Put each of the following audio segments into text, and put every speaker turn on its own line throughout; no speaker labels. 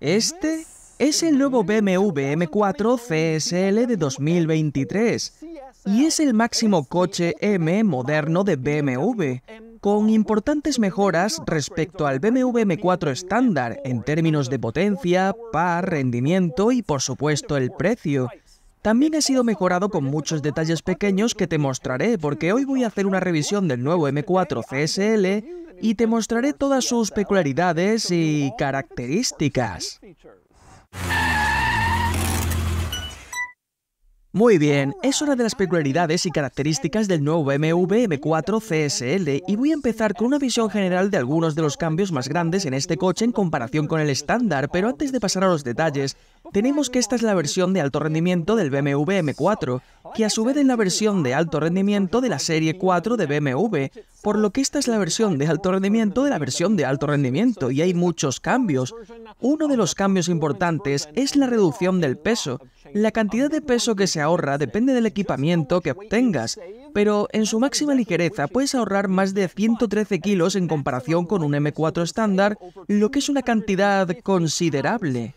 Este es el nuevo BMW M4 CSL de 2023 y es el máximo coche M moderno de BMW, con importantes mejoras respecto al BMW M4 estándar en términos de potencia, par, rendimiento y por supuesto el precio. También ha sido mejorado con muchos detalles pequeños que te mostraré porque hoy voy a hacer una revisión del nuevo M4 CSL y te mostraré todas sus peculiaridades y características. Muy bien, es hora de las peculiaridades y características del nuevo BMW M4 CSL y voy a empezar con una visión general de algunos de los cambios más grandes en este coche en comparación con el estándar, pero antes de pasar a los detalles, tenemos que esta es la versión de alto rendimiento del BMW M4, que a su vez es la versión de alto rendimiento de la serie 4 de BMW, por lo que esta es la versión de alto rendimiento de la versión de alto rendimiento, y hay muchos cambios. Uno de los cambios importantes es la reducción del peso. La cantidad de peso que se ahorra depende del equipamiento que obtengas, pero en su máxima ligereza puedes ahorrar más de 113 kilos en comparación con un M4 estándar, lo que es una cantidad considerable.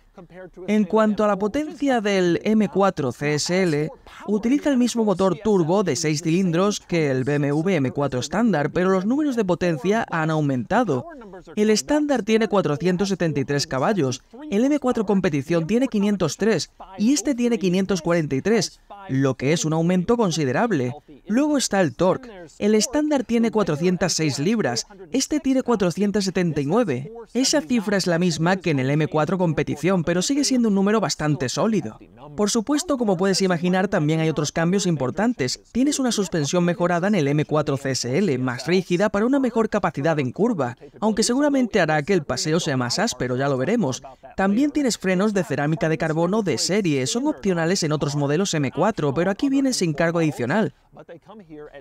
En cuanto a la potencia del M4 CSL, utiliza el mismo motor turbo de 6 cilindros que el BMW M4 estándar, pero los números de potencia han aumentado. El estándar tiene 473 caballos, el M4 competición tiene 503 y este tiene 543, lo que es un aumento considerable. Luego está el torque. El estándar tiene 406 libras, este tiene 479. Esa cifra es la misma que en el M4 competición, pero sigue siendo un número bastante sólido. Por supuesto, como puedes imaginar, también hay otros cambios importantes. Tienes una suspensión mejorada en el M4 CSL, más rígida para una mejor capacidad en curva, aunque seguramente hará que el paseo sea más áspero, ya lo veremos. También tienes frenos de cerámica de carbono de serie, son opcionales en otros modelos M4, pero aquí vienen sin cargo adicional.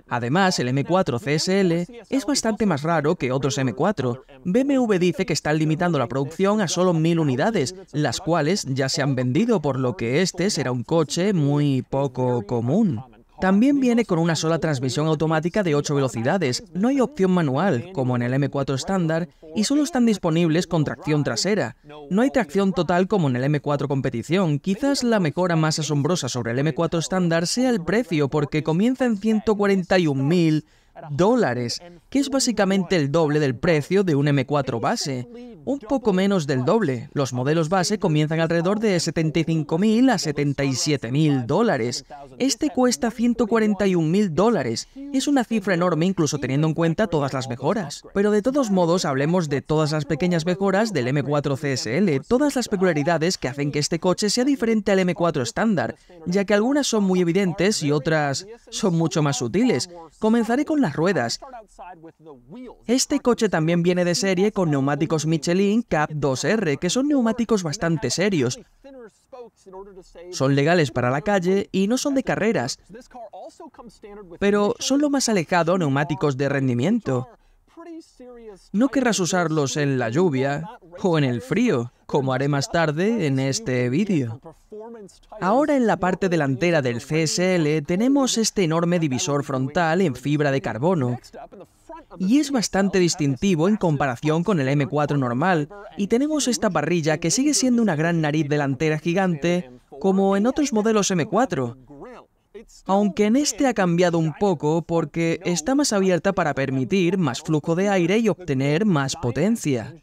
Además, el M4 CSL es bastante más raro que otros M4. BMW dice que están limitando la producción a solo 1000 unidades las cuales ya se han vendido, por lo que este será un coche muy poco común. También viene con una sola transmisión automática de 8 velocidades, no hay opción manual, como en el M4 estándar, y solo están disponibles con tracción trasera. No hay tracción total como en el M4 competición, quizás la mejora más asombrosa sobre el M4 estándar sea el precio, porque comienza en 141.000 dólares, que es básicamente el doble del precio de un M4 base. Un poco menos del doble. Los modelos base comienzan alrededor de 75.000 a 77.000 dólares. Este cuesta 141.000 dólares. Es una cifra enorme incluso teniendo en cuenta todas las mejoras. Pero de todos modos hablemos de todas las pequeñas mejoras del M4 CSL, todas las peculiaridades que hacen que este coche sea diferente al M4 estándar, ya que algunas son muy evidentes y otras son mucho más sutiles. Comenzaré con la ruedas. Este coche también viene de serie con neumáticos Michelin Cap 2R, que son neumáticos bastante serios. Son legales para la calle y no son de carreras, pero son lo más alejado neumáticos de rendimiento. No querrás usarlos en la lluvia o en el frío como haré más tarde en este vídeo. Ahora en la parte delantera del CSL tenemos este enorme divisor frontal en fibra de carbono y es bastante distintivo en comparación con el M4 normal y tenemos esta parrilla que sigue siendo una gran nariz delantera gigante como en otros modelos M4, aunque en este ha cambiado un poco porque está más abierta para permitir más flujo de aire y obtener más potencia.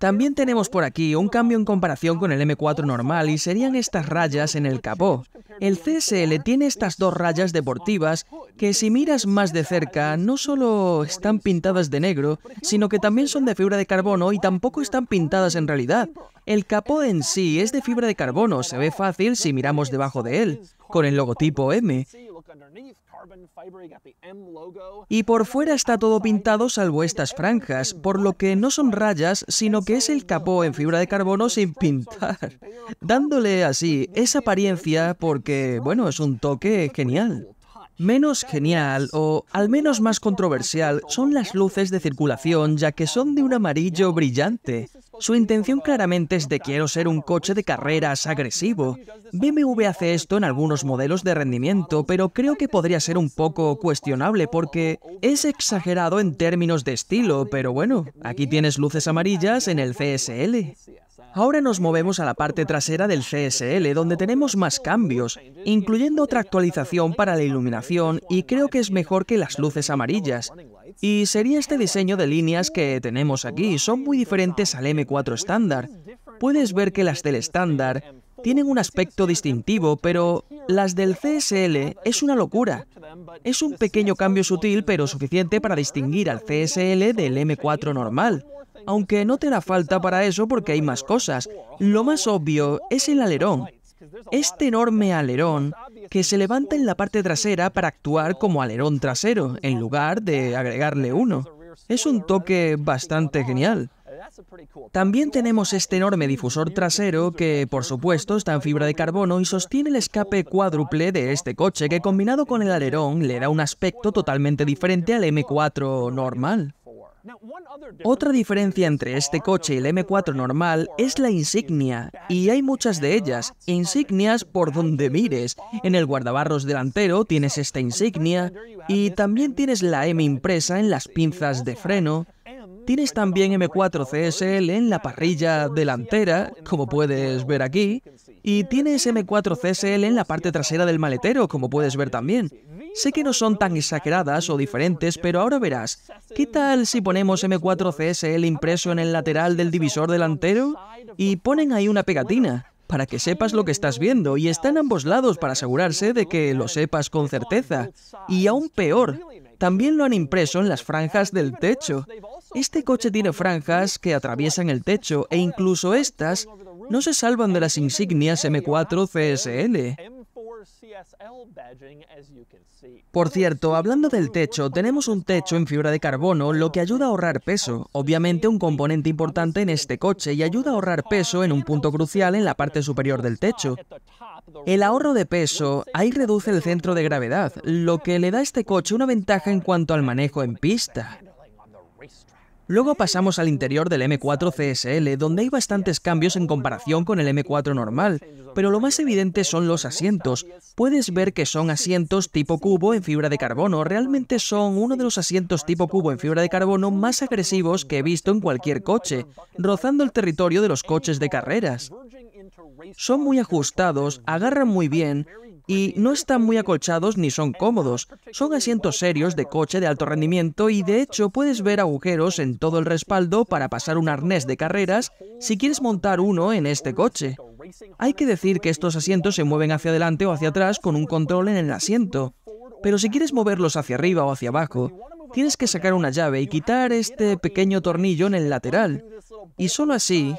También tenemos por aquí un cambio en comparación con el M4 normal y serían estas rayas en el capó. El CSL tiene estas dos rayas deportivas que si miras más de cerca no solo están pintadas de negro, sino que también son de fibra de carbono y tampoco están pintadas en realidad. El capó en sí es de fibra de carbono, se ve fácil si miramos debajo de él, con el logotipo M, y por fuera está todo pintado salvo estas franjas, por lo que no son rayas, sino que es el capó en fibra de carbono sin pintar, dándole así esa apariencia porque, bueno, es un toque genial. Menos genial, o al menos más controversial, son las luces de circulación, ya que son de un amarillo brillante. Su intención claramente es de quiero ser un coche de carreras agresivo. BMW hace esto en algunos modelos de rendimiento, pero creo que podría ser un poco cuestionable porque es exagerado en términos de estilo, pero bueno, aquí tienes luces amarillas en el CSL. Ahora nos movemos a la parte trasera del CSL, donde tenemos más cambios, incluyendo otra actualización para la iluminación y creo que es mejor que las luces amarillas. Y sería este diseño de líneas que tenemos aquí, son muy diferentes al M4 estándar. Puedes ver que las del estándar tienen un aspecto distintivo, pero las del CSL es una locura. Es un pequeño cambio sutil pero suficiente para distinguir al CSL del M4 normal aunque no te hará falta para eso porque hay más cosas. Lo más obvio es el alerón. Este enorme alerón que se levanta en la parte trasera para actuar como alerón trasero, en lugar de agregarle uno. Es un toque bastante genial. También tenemos este enorme difusor trasero que, por supuesto, está en fibra de carbono y sostiene el escape cuádruple de este coche que combinado con el alerón le da un aspecto totalmente diferente al M4 normal. Otra diferencia entre este coche y el M4 normal es la insignia, y hay muchas de ellas, insignias por donde mires. En el guardabarros delantero tienes esta insignia, y también tienes la M impresa en las pinzas de freno. Tienes también M4 CSL en la parrilla delantera, como puedes ver aquí, y tiene m 4 CSL en la parte trasera del maletero, como puedes ver también. Sé que no son tan exageradas o diferentes, pero ahora verás. ¿Qué tal si ponemos M4 CSL impreso en el lateral del divisor delantero? Y ponen ahí una pegatina, para que sepas lo que estás viendo, y está en ambos lados para asegurarse de que lo sepas con certeza. Y aún peor, también lo han impreso en las franjas del techo. Este coche tiene franjas que atraviesan el techo, e incluso estas no se salvan de las insignias M4 CSL. Por cierto, hablando del techo, tenemos un techo en fibra de carbono, lo que ayuda a ahorrar peso, obviamente un componente importante en este coche y ayuda a ahorrar peso en un punto crucial en la parte superior del techo. El ahorro de peso ahí reduce el centro de gravedad, lo que le da a este coche una ventaja en cuanto al manejo en pista. Luego pasamos al interior del M4 CSL, donde hay bastantes cambios en comparación con el M4 normal, pero lo más evidente son los asientos. Puedes ver que son asientos tipo cubo en fibra de carbono, realmente son uno de los asientos tipo cubo en fibra de carbono más agresivos que he visto en cualquier coche, rozando el territorio de los coches de carreras. Son muy ajustados, agarran muy bien y no están muy acolchados ni son cómodos. Son asientos serios de coche de alto rendimiento y de hecho puedes ver agujeros en todo el respaldo para pasar un arnés de carreras si quieres montar uno en este coche. Hay que decir que estos asientos se mueven hacia adelante o hacia atrás con un control en el asiento. Pero si quieres moverlos hacia arriba o hacia abajo, tienes que sacar una llave y quitar este pequeño tornillo en el lateral. Y solo así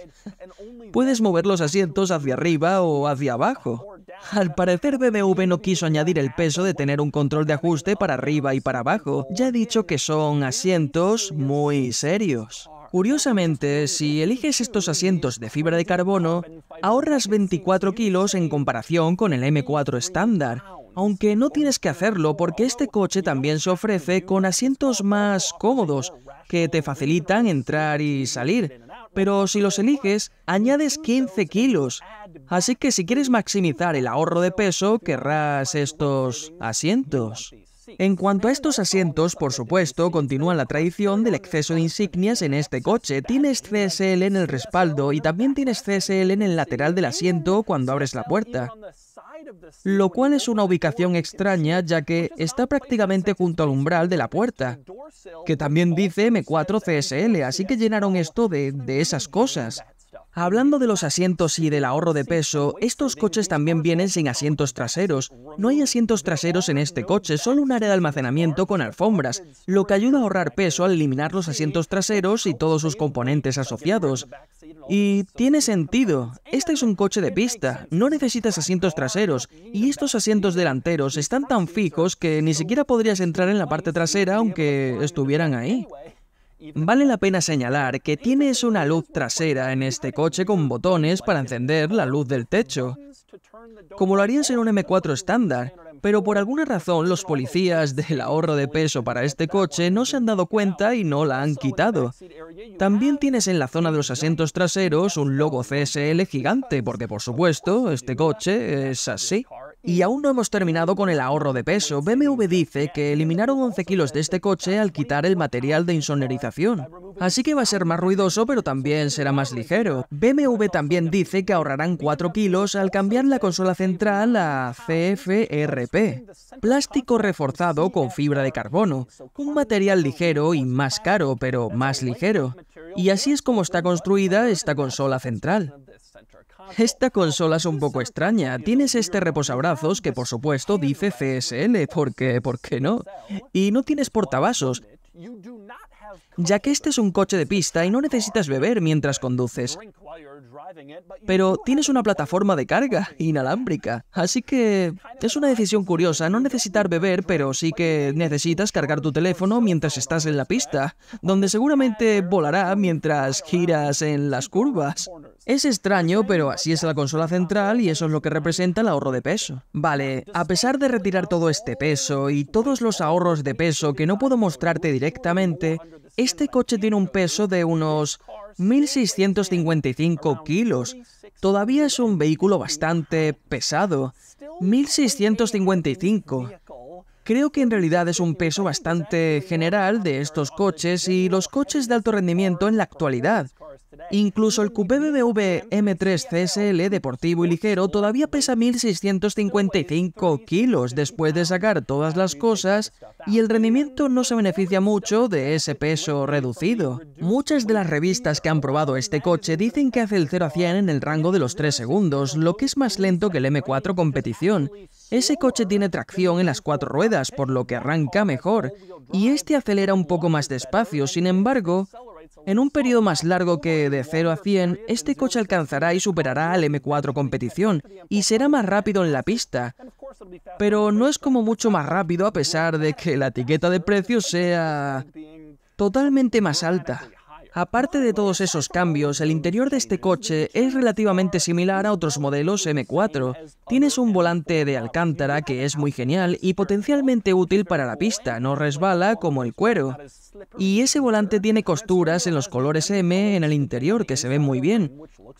puedes mover los asientos hacia arriba o hacia abajo. Al parecer BMW no quiso añadir el peso de tener un control de ajuste para arriba y para abajo. Ya he dicho que son asientos muy serios. Curiosamente, si eliges estos asientos de fibra de carbono, ahorras 24 kilos en comparación con el M4 estándar, aunque no tienes que hacerlo porque este coche también se ofrece con asientos más cómodos que te facilitan entrar y salir. Pero si los eliges, añades 15 kilos. Así que si quieres maximizar el ahorro de peso, querrás estos asientos. En cuanto a estos asientos, por supuesto, continúa la tradición del exceso de insignias en este coche. Tienes CSL en el respaldo y también tienes CSL en el lateral del asiento cuando abres la puerta lo cual es una ubicación extraña ya que está prácticamente junto al umbral de la puerta, que también dice M4 CSL, así que llenaron esto de, de esas cosas. Hablando de los asientos y del ahorro de peso, estos coches también vienen sin asientos traseros. No hay asientos traseros en este coche, solo un área de almacenamiento con alfombras, lo que ayuda a ahorrar peso al eliminar los asientos traseros y todos sus componentes asociados. Y tiene sentido. Este es un coche de pista, no necesitas asientos traseros, y estos asientos delanteros están tan fijos que ni siquiera podrías entrar en la parte trasera aunque estuvieran ahí. Vale la pena señalar que tienes una luz trasera en este coche con botones para encender la luz del techo, como lo harías en un M4 estándar, pero por alguna razón los policías del ahorro de peso para este coche no se han dado cuenta y no la han quitado. También tienes en la zona de los asientos traseros un logo CSL gigante, porque por supuesto, este coche es así. Y aún no hemos terminado con el ahorro de peso. BMW dice que eliminaron 11 kilos de este coche al quitar el material de insonorización. Así que va a ser más ruidoso, pero también será más ligero. BMW también dice que ahorrarán 4 kilos al cambiar la consola central a CFRP, plástico reforzado con fibra de carbono, un material ligero y más caro, pero más ligero. Y así es como está construida esta consola central. Esta consola es un poco extraña. Tienes este reposabrazos que por supuesto dice CSL, qué? ¿por qué no? Y no tienes portavasos ya que este es un coche de pista y no necesitas beber mientras conduces. Pero tienes una plataforma de carga inalámbrica, así que es una decisión curiosa no necesitar beber, pero sí que necesitas cargar tu teléfono mientras estás en la pista, donde seguramente volará mientras giras en las curvas. Es extraño, pero así es la consola central y eso es lo que representa el ahorro de peso. Vale, a pesar de retirar todo este peso y todos los ahorros de peso que no puedo mostrarte directamente, este coche tiene un peso de unos 1.655 kilos. Todavía es un vehículo bastante pesado. 1.655. Creo que en realidad es un peso bastante general de estos coches y los coches de alto rendimiento en la actualidad. Incluso el coupé BMW M3 CSL deportivo y ligero todavía pesa 1.655 kilos después de sacar todas las cosas y el rendimiento no se beneficia mucho de ese peso reducido. Muchas de las revistas que han probado este coche dicen que hace el 0 a 100 en el rango de los 3 segundos, lo que es más lento que el M4 competición, ese coche tiene tracción en las cuatro ruedas, por lo que arranca mejor, y este acelera un poco más despacio. Sin embargo, en un periodo más largo que de 0 a 100, este coche alcanzará y superará al M4 competición, y será más rápido en la pista. Pero no es como mucho más rápido a pesar de que la etiqueta de precio sea totalmente más alta. Aparte de todos esos cambios, el interior de este coche es relativamente similar a otros modelos M4. Tienes un volante de alcántara que es muy genial y potencialmente útil para la pista, no resbala como el cuero. Y ese volante tiene costuras en los colores M en el interior que se ven muy bien.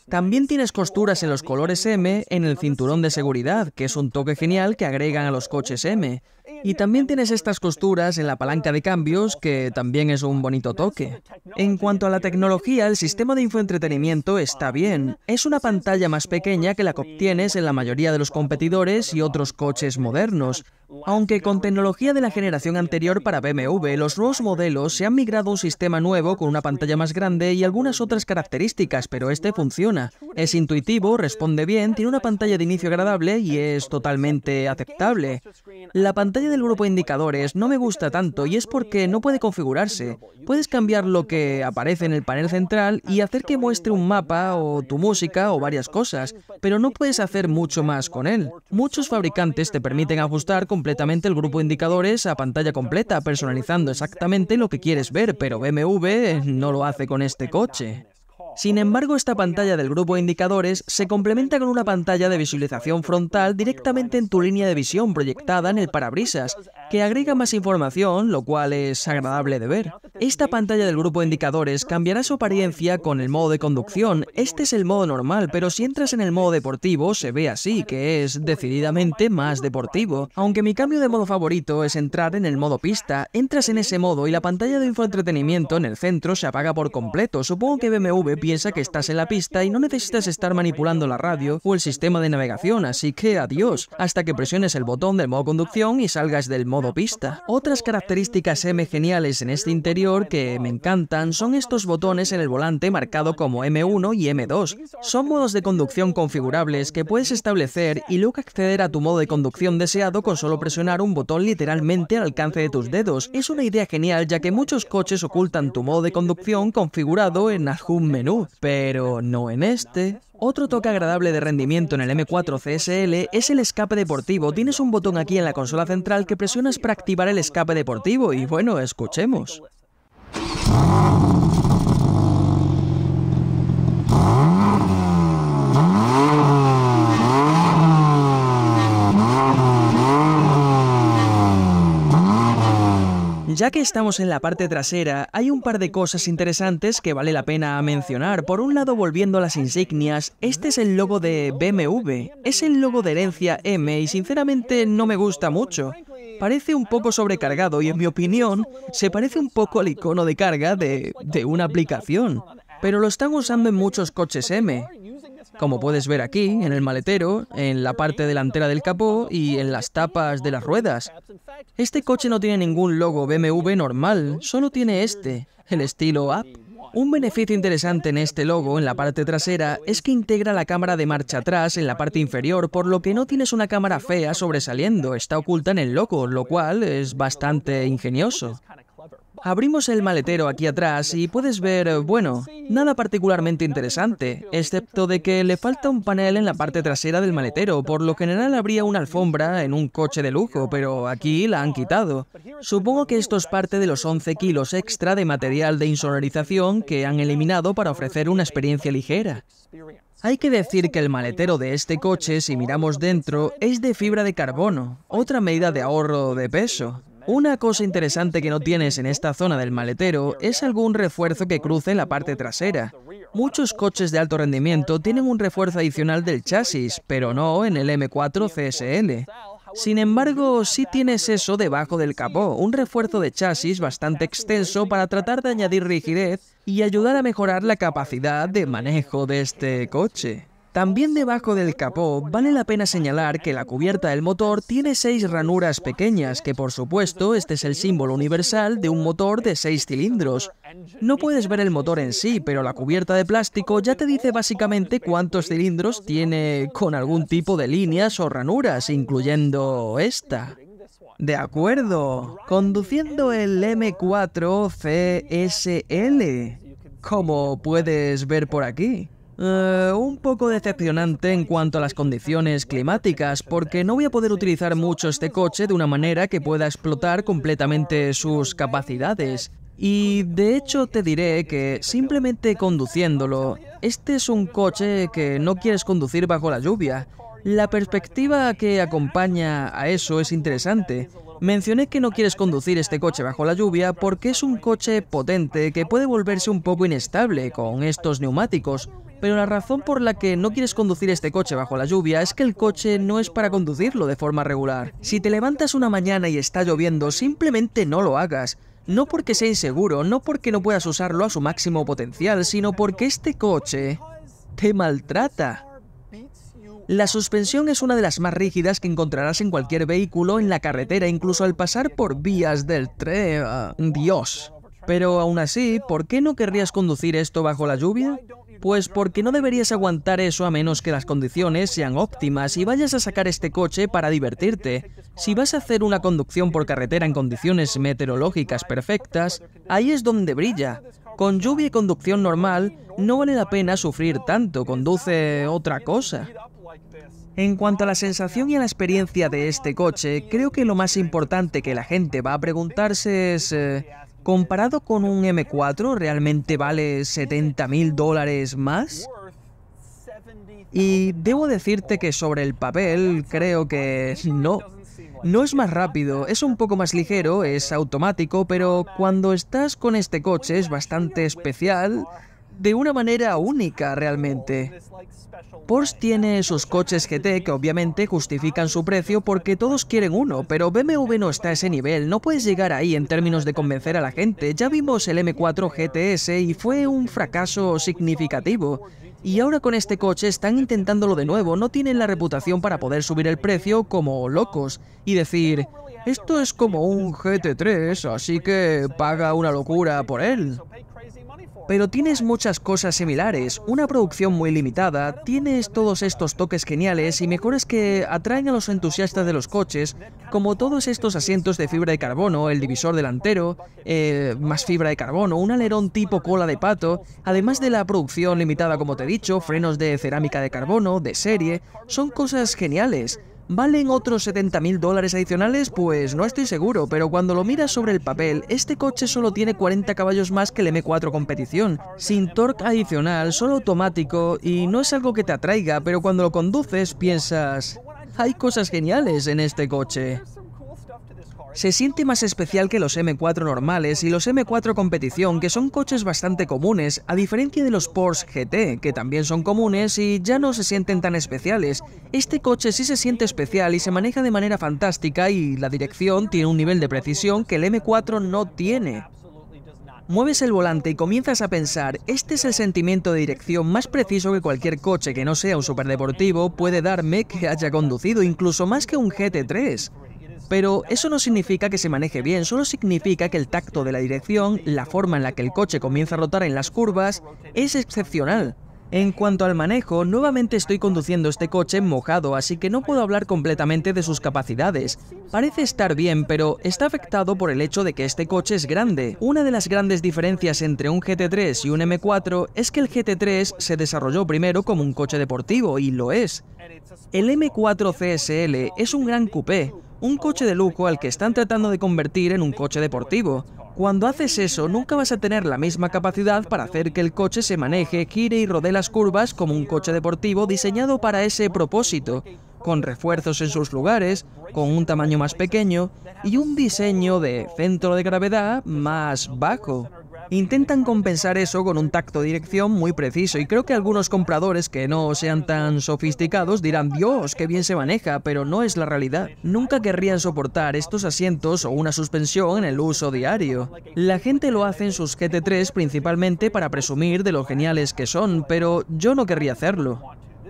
También tienes costuras en los colores M en el cinturón de seguridad, que es un toque genial que agregan a los coches M. Y también tienes estas costuras en la palanca de cambios, que también es un bonito toque. En cuanto a la tecnología, el sistema de infoentretenimiento está bien. Es una pantalla más pequeña que la que obtienes en la mayoría de los competidores y otros coches modernos. Aunque con tecnología de la generación anterior para BMW, los nuevos modelos se han migrado a un sistema nuevo con una pantalla más grande y algunas otras características, pero este funciona. Es intuitivo, responde bien, tiene una pantalla de inicio agradable y es totalmente aceptable. La pantalla del grupo de indicadores no me gusta tanto y es porque no puede configurarse. Puedes cambiar lo que aparece en el panel central y hacer que muestre un mapa o tu música o varias cosas, pero no puedes hacer mucho más con él. Muchos fabricantes te permiten ajustar con completamente el grupo de indicadores a pantalla completa, personalizando exactamente lo que quieres ver, pero BMW no lo hace con este coche. Sin embargo, esta pantalla del grupo de indicadores se complementa con una pantalla de visualización frontal directamente en tu línea de visión proyectada en el parabrisas, que agrega más información, lo cual es agradable de ver. Esta pantalla del grupo de indicadores cambiará su apariencia con el modo de conducción. Este es el modo normal, pero si entras en el modo deportivo se ve así, que es decididamente más deportivo. Aunque mi cambio de modo favorito es entrar en el modo pista, entras en ese modo y la pantalla de infoentretenimiento en el centro se apaga por completo. Supongo que BMW piensa que estás en la pista y no necesitas estar manipulando la radio o el sistema de navegación, así que adiós, hasta que presiones el botón del modo conducción y salgas del modo pista. Otras características M geniales en este interior que me encantan son estos botones en el volante marcado como M1 y M2. Son modos de conducción configurables que puedes establecer y luego acceder a tu modo de conducción deseado con solo presionar un botón literalmente al alcance de tus dedos. Es una idea genial ya que muchos coches ocultan tu modo de conducción configurado en algún menú pero no en este. Otro toque agradable de rendimiento en el M4 CSL es el escape deportivo. Tienes un botón aquí en la consola central que presionas para activar el escape deportivo y bueno, escuchemos. Ya que estamos en la parte trasera, hay un par de cosas interesantes que vale la pena mencionar. Por un lado, volviendo a las insignias, este es el logo de BMW. Es el logo de herencia M y sinceramente no me gusta mucho. Parece un poco sobrecargado y en mi opinión se parece un poco al icono de carga de, una aplicación. Pero lo están usando en muchos coches M. Como puedes ver aquí, en el maletero, en la parte delantera del capó y en las tapas de las ruedas. Este coche no tiene ningún logo BMW normal, solo tiene este, el estilo Up. Un beneficio interesante en este logo, en la parte trasera, es que integra la cámara de marcha atrás en la parte inferior, por lo que no tienes una cámara fea sobresaliendo, está oculta en el logo, lo cual es bastante ingenioso. Abrimos el maletero aquí atrás y puedes ver, eh, bueno, nada particularmente interesante, excepto de que le falta un panel en la parte trasera del maletero. Por lo general habría una alfombra en un coche de lujo, pero aquí la han quitado. Supongo que esto es parte de los 11 kilos extra de material de insonorización que han eliminado para ofrecer una experiencia ligera. Hay que decir que el maletero de este coche, si miramos dentro, es de fibra de carbono, otra medida de ahorro de peso. Una cosa interesante que no tienes en esta zona del maletero es algún refuerzo que cruce la parte trasera. Muchos coches de alto rendimiento tienen un refuerzo adicional del chasis, pero no en el M4 CSL. Sin embargo, sí tienes eso debajo del capó, un refuerzo de chasis bastante extenso para tratar de añadir rigidez y ayudar a mejorar la capacidad de manejo de este coche. También debajo del capó vale la pena señalar que la cubierta del motor tiene seis ranuras pequeñas, que por supuesto este es el símbolo universal de un motor de seis cilindros. No puedes ver el motor en sí, pero la cubierta de plástico ya te dice básicamente cuántos cilindros tiene con algún tipo de líneas o ranuras, incluyendo esta. De acuerdo, conduciendo el M4 CSL, como puedes ver por aquí. Eh, un poco decepcionante en cuanto a las condiciones climáticas, porque no voy a poder utilizar mucho este coche de una manera que pueda explotar completamente sus capacidades. Y de hecho te diré que simplemente conduciéndolo, este es un coche que no quieres conducir bajo la lluvia. La perspectiva que acompaña a eso es interesante. Mencioné que no quieres conducir este coche bajo la lluvia porque es un coche potente que puede volverse un poco inestable con estos neumáticos, pero la razón por la que no quieres conducir este coche bajo la lluvia es que el coche no es para conducirlo de forma regular. Si te levantas una mañana y está lloviendo, simplemente no lo hagas. No porque sea inseguro, no porque no puedas usarlo a su máximo potencial, sino porque este coche te maltrata. La suspensión es una de las más rígidas que encontrarás en cualquier vehículo en la carretera, incluso al pasar por vías del tren. Dios. Pero aún así, ¿por qué no querrías conducir esto bajo la lluvia? Pues porque no deberías aguantar eso a menos que las condiciones sean óptimas y vayas a sacar este coche para divertirte. Si vas a hacer una conducción por carretera en condiciones meteorológicas perfectas, ahí es donde brilla. Con lluvia y conducción normal, no vale la pena sufrir tanto, conduce otra cosa. En cuanto a la sensación y a la experiencia de este coche, creo que lo más importante que la gente va a preguntarse es... Eh, comparado con un M4 realmente vale 70 mil dólares más. Y debo decirte que sobre el papel creo que no. No es más rápido, es un poco más ligero, es automático, pero cuando estás con este coche es bastante especial de una manera única realmente. Porsche tiene esos coches GT que obviamente justifican su precio porque todos quieren uno, pero BMW no está a ese nivel, no puedes llegar ahí en términos de convencer a la gente. Ya vimos el M4 GTS y fue un fracaso significativo. Y ahora con este coche están intentándolo de nuevo, no tienen la reputación para poder subir el precio como locos y decir, esto es como un GT3, así que paga una locura por él pero tienes muchas cosas similares, una producción muy limitada, tienes todos estos toques geniales y mejores que atraen a los entusiastas de los coches, como todos estos asientos de fibra de carbono, el divisor delantero, eh, más fibra de carbono, un alerón tipo cola de pato, además de la producción limitada como te he dicho, frenos de cerámica de carbono, de serie, son cosas geniales. ¿Valen otros 70.000 dólares adicionales? Pues no estoy seguro, pero cuando lo miras sobre el papel, este coche solo tiene 40 caballos más que el M4 competición, sin torque adicional, solo automático, y no es algo que te atraiga, pero cuando lo conduces piensas, hay cosas geniales en este coche se siente más especial que los M4 normales y los M4 competición, que son coches bastante comunes, a diferencia de los Porsche GT, que también son comunes y ya no se sienten tan especiales. Este coche sí se siente especial y se maneja de manera fantástica y la dirección tiene un nivel de precisión que el M4 no tiene. Mueves el volante y comienzas a pensar, este es el sentimiento de dirección más preciso que cualquier coche que no sea un superdeportivo puede darme que haya conducido, incluso más que un GT3. Pero eso no significa que se maneje bien, solo significa que el tacto de la dirección, la forma en la que el coche comienza a rotar en las curvas, es excepcional. En cuanto al manejo, nuevamente estoy conduciendo este coche mojado, así que no puedo hablar completamente de sus capacidades. Parece estar bien, pero está afectado por el hecho de que este coche es grande. Una de las grandes diferencias entre un GT3 y un M4 es que el GT3 se desarrolló primero como un coche deportivo, y lo es. El M4 CSL es un gran coupé, un coche de lujo al que están tratando de convertir en un coche deportivo. Cuando haces eso, nunca vas a tener la misma capacidad para hacer que el coche se maneje, gire y rodee las curvas como un coche deportivo diseñado para ese propósito, con refuerzos en sus lugares, con un tamaño más pequeño y un diseño de centro de gravedad más bajo. Intentan compensar eso con un tacto de dirección muy preciso y creo que algunos compradores que no sean tan sofisticados dirán, Dios, qué bien se maneja, pero no es la realidad. Nunca querrían soportar estos asientos o una suspensión en el uso diario. La gente lo hace en sus GT3 principalmente para presumir de lo geniales que son, pero yo no querría hacerlo.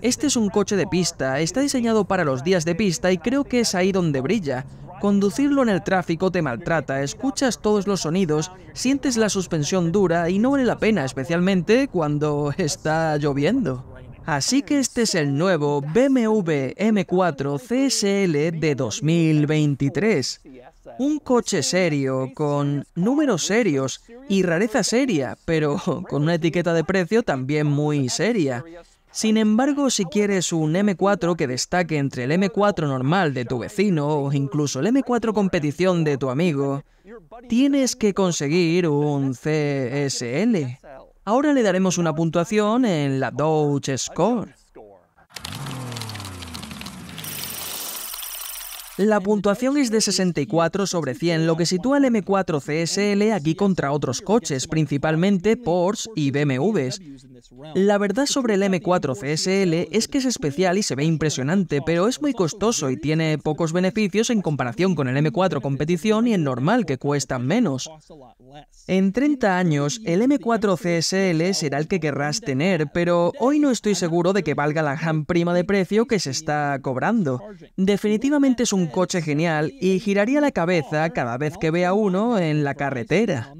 Este es un coche de pista, está diseñado para los días de pista y creo que es ahí donde brilla. Conducirlo en el tráfico te maltrata, escuchas todos los sonidos, sientes la suspensión dura y no vale la pena, especialmente cuando está lloviendo. Así que este es el nuevo BMW M4 CSL de 2023. Un coche serio, con números serios y rareza seria, pero con una etiqueta de precio también muy seria. Sin embargo, si quieres un M4 que destaque entre el M4 normal de tu vecino o incluso el M4 competición de tu amigo, tienes que conseguir un CSL. Ahora le daremos una puntuación en la Dodge Score. La puntuación es de 64 sobre 100, lo que sitúa el M4 CSL aquí contra otros coches, principalmente Porsche y BMWs. La verdad sobre el M4 CSL es que es especial y se ve impresionante, pero es muy costoso y tiene pocos beneficios en comparación con el M4 competición y el normal que cuestan menos. En 30 años, el M4 CSL será el que querrás tener, pero hoy no estoy seguro de que valga la gran prima de precio que se está cobrando. Definitivamente es un coche genial y giraría la cabeza cada vez que vea uno en la carretera.